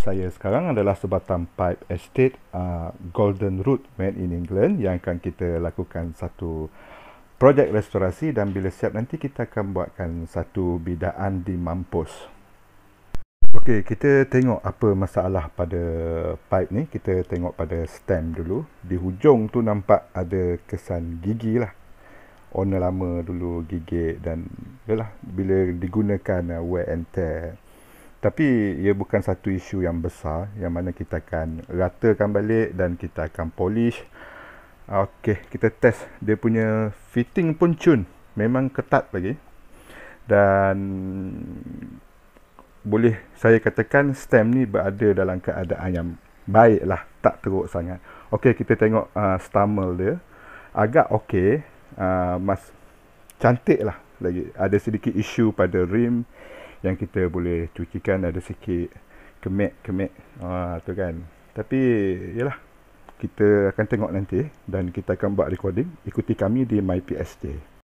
saya sekarang adalah sebatang pipe estate uh, Golden Root made in England yang akan kita lakukan satu projek restorasi dan bila siap nanti kita akan buatkan satu bidaan di Mampus. Okey, kita tengok apa masalah pada pipe ni. Kita tengok pada stem dulu. Di hujung tu nampak ada kesan gigi lah. Owner lama dulu gigit dan yalah, bila digunakan uh, wear and tear tapi ia bukan satu isu yang besar yang mana kita akan ratakan balik dan kita akan polish ah, Okey, kita test dia punya fitting pun cun memang ketat lagi dan boleh saya katakan stem ni berada dalam keadaan yang baik lah tak teruk sangat Okey, kita tengok uh, ah, stammel dia agak okey, uh, mas cantik lah lagi ada sedikit isu pada rim yang kita boleh cucikan ada sikit kemek-kemek ha, tu kan tapi yalah kita akan tengok nanti dan kita akan buat recording ikuti kami di MyPSD